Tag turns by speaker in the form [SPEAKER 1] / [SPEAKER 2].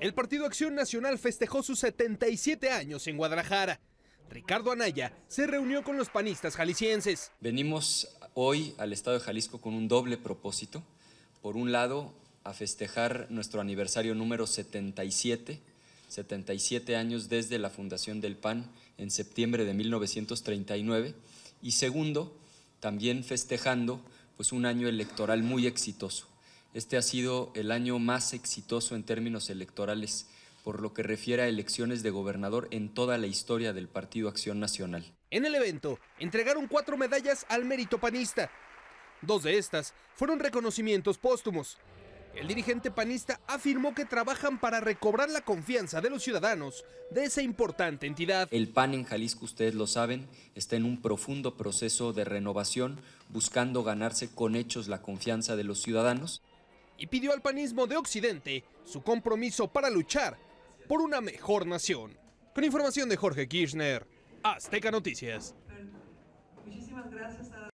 [SPEAKER 1] El Partido Acción Nacional festejó sus 77 años en Guadalajara.
[SPEAKER 2] Ricardo Anaya se reunió con los panistas jaliscienses. Venimos hoy al Estado de Jalisco con un doble propósito. Por un lado, a festejar nuestro aniversario número 77, 77 años desde la fundación del PAN en septiembre de 1939. Y segundo, también festejando pues, un año electoral muy exitoso. Este ha sido el año más exitoso en términos electorales por lo que refiere a elecciones de gobernador en toda la historia del Partido Acción Nacional. En el evento, entregaron cuatro medallas al mérito panista.
[SPEAKER 1] Dos de estas fueron reconocimientos póstumos. El dirigente panista afirmó
[SPEAKER 2] que trabajan para recobrar la confianza de los ciudadanos de esa importante entidad. El PAN en Jalisco, ustedes lo saben, está en un profundo proceso de renovación, buscando ganarse con hechos la confianza de los ciudadanos y pidió al panismo de Occidente
[SPEAKER 1] su compromiso para luchar por una mejor nación. Con información de Jorge Kirchner, Azteca Noticias.